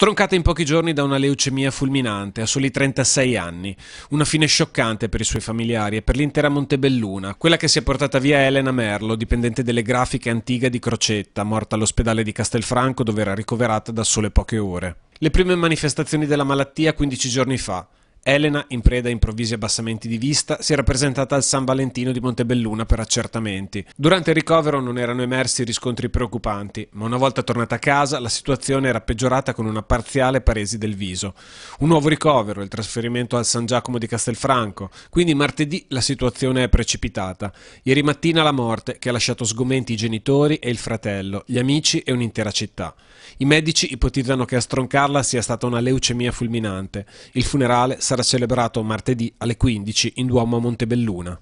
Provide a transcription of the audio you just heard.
Stroncata in pochi giorni da una leucemia fulminante a soli 36 anni, una fine scioccante per i suoi familiari e per l'intera Montebelluna, quella che si è portata via Elena Merlo, dipendente delle grafiche antiche di Crocetta, morta all'ospedale di Castelfranco dove era ricoverata da sole poche ore. Le prime manifestazioni della malattia 15 giorni fa, Elena, in preda a improvvisi abbassamenti di vista, si era presentata al San Valentino di Montebelluna per accertamenti. Durante il ricovero non erano emersi riscontri preoccupanti, ma una volta tornata a casa la situazione era peggiorata con una parziale paresi del viso. Un nuovo ricovero, il trasferimento al San Giacomo di Castelfranco, quindi martedì la situazione è precipitata. Ieri mattina la morte che ha lasciato sgomenti i genitori e il fratello, gli amici e un'intera città. I medici ipotizzano che a stroncarla sia stata una leucemia fulminante. Il funerale sarà sarà celebrato martedì alle 15 in Duomo a Montebelluna.